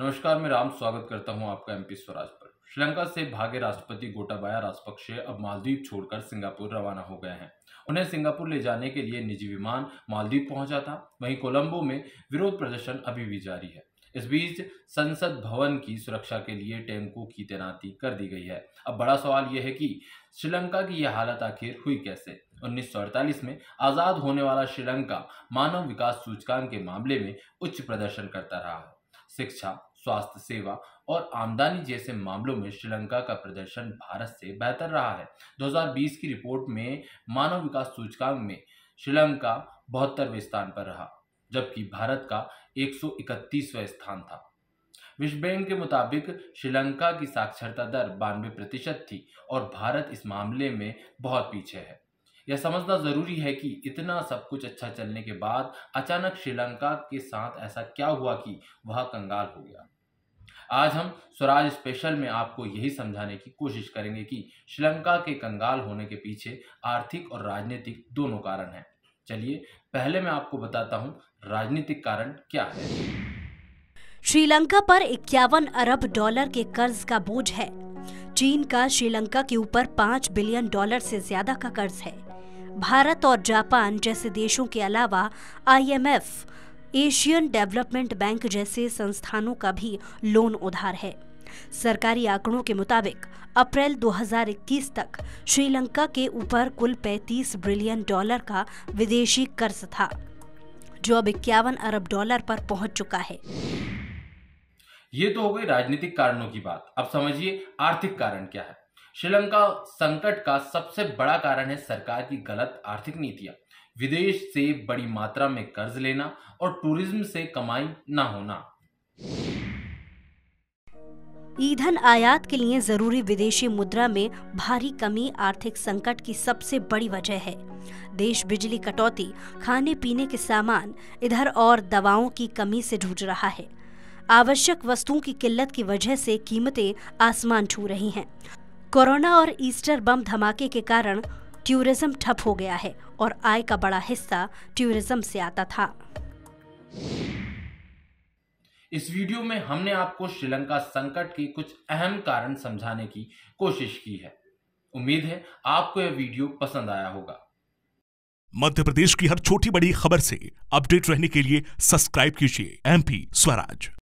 नमस्कार मैं राम स्वागत करता हूं आपका एमपी स्वराज पर श्रीलंका से भागे राष्ट्रपति गोटाबाया राजपक्षे अब मालदीव छोड़कर सिंगापुर रवाना हो गए हैं उन्हें सिंगापुर ले जाने के लिए निजी विमान मालदीव पहुंचा था वहीं कोलंबो में विरोध प्रदर्शन अभी भी जारी है इस बीच संसद भवन की सुरक्षा के लिए टैंकों की तैनाती कर दी गई है अब बड़ा सवाल यह है कि श्रीलंका की यह हालत आखिर हुई कैसे 1948 में आज़ाद होने वाला श्रीलंका मानव विकास सूचकांक के मामले में उच्च प्रदर्शन करता रहा है शिक्षा स्वास्थ्य सेवा और आमदनी जैसे मामलों में श्रीलंका का प्रदर्शन भारत से बेहतर रहा है 2020 की रिपोर्ट में मानव विकास सूचकांक में श्रीलंका बहत्तरवें स्थान पर रहा जबकि भारत का एक स्थान था विश्व बैंक के मुताबिक श्रीलंका की साक्षरता दर बानवे प्रतिशत थी और भारत इस मामले में बहुत पीछे है यह समझना जरूरी है कि इतना सब कुछ अच्छा चलने के बाद अचानक श्रीलंका के साथ ऐसा क्या हुआ कि वह कंगाल हो गया आज हम स्वराज स्पेशल में आपको यही समझाने की कोशिश करेंगे कि श्रीलंका के कंगाल होने के पीछे आर्थिक और राजनीतिक दोनों कारण हैं चलिए पहले मैं आपको बताता हूँ राजनीतिक कारण क्या है श्रीलंका पर इक्यावन अरब डॉलर के कर्ज का बोझ है चीन का श्रीलंका के ऊपर पाँच बिलियन डॉलर से ज्यादा का कर्ज है भारत और जापान जैसे देशों के अलावा आईएमएफ एशियन डेवलपमेंट बैंक जैसे संस्थानों का भी लोन उधार है सरकारी आंकड़ों के मुताबिक अप्रैल 2021 तक श्रीलंका के ऊपर कुल 35 बिलियन डॉलर का विदेशी कर्ज था जो अब इक्यावन अरब डॉलर पर पहुंच चुका है ये तो हो गई राजनीतिक कारणों की बात अब समझिए आर्थिक कारण क्या है श्रीलंका संकट का सबसे बड़ा कारण है सरकार की गलत आर्थिक नीतियां विदेश से बड़ी मात्रा में कर्ज लेना और टूरिज्म से कमाई न होना ईंधन आयात के लिए जरूरी विदेशी मुद्रा में भारी कमी आर्थिक संकट की सबसे बड़ी वजह है देश बिजली कटौती खाने पीने के सामान इधर और दवाओं की कमी से जूझ रहा है आवश्यक वस्तुओं की किल्लत की वजह से कीमतें आसमान छू रही हैं कोरोना और ईस्टर बम धमाके के कारण टूरिज्म ठप हो गया है और आय का बड़ा हिस्सा टूरिज्म से आता था इस वीडियो में हमने आपको श्रीलंका संकट के कुछ अहम कारण समझाने की कोशिश की है उम्मीद है आपको यह वीडियो पसंद आया होगा मध्य प्रदेश की हर छोटी बड़ी खबर से अपडेट रहने के लिए सब्सक्राइब कीजिए एमपी स्वराज